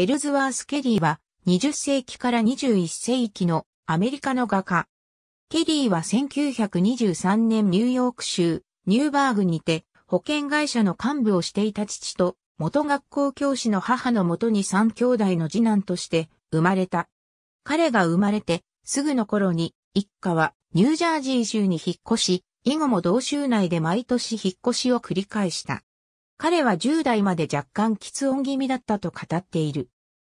エルズワース・ケリーは20世紀から21世紀のアメリカの画家。ケリーは1923年ニューヨーク州ニューバーグにて保険会社の幹部をしていた父と元学校教師の母のもとに3兄弟の次男として生まれた。彼が生まれてすぐの頃に一家はニュージャージー州に引っ越し、以後も同州内で毎年引っ越しを繰り返した。彼は10代まで若干喫音気味だったと語っている。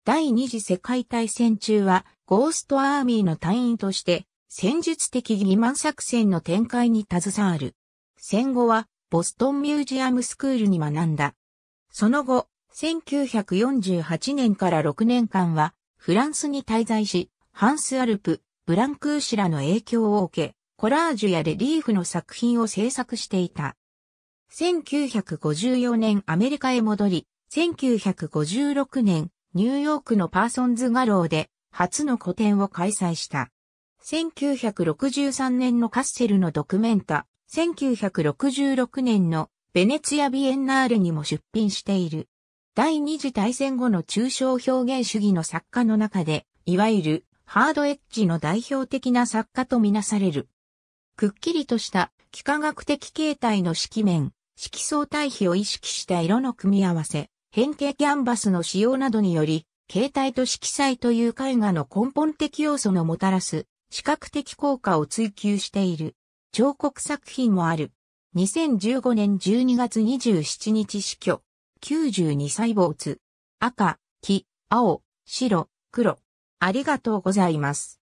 第二次世界大戦中はゴーストアーミーの隊員として戦術的欺瞞作戦の展開に携わる。戦後はボストンミュージアムスクールに学んだ。その後、1948年から6年間はフランスに滞在し、ハンス・アルプ、ブランクーシらの影響を受け、コラージュやレリーフの作品を制作していた。1954年アメリカへ戻り、1956年ニューヨークのパーソンズ画廊で初の個展を開催した。1963年のカッセルのドクメンタ、1966年のベネツィア・ビエンナーレにも出品している。第二次大戦後の抽象表現主義の作家の中で、いわゆるハードエッジの代表的な作家とみなされる。くっきりとした幾何学的形態の色面、色相対比を意識した色の組み合わせ、変形キャンバスの使用などにより、形態と色彩という絵画の根本的要素のもたらす視覚的効果を追求している彫刻作品もある。2015年12月27日死去。92歳没。赤、黄、青、白、黒。ありがとうございます。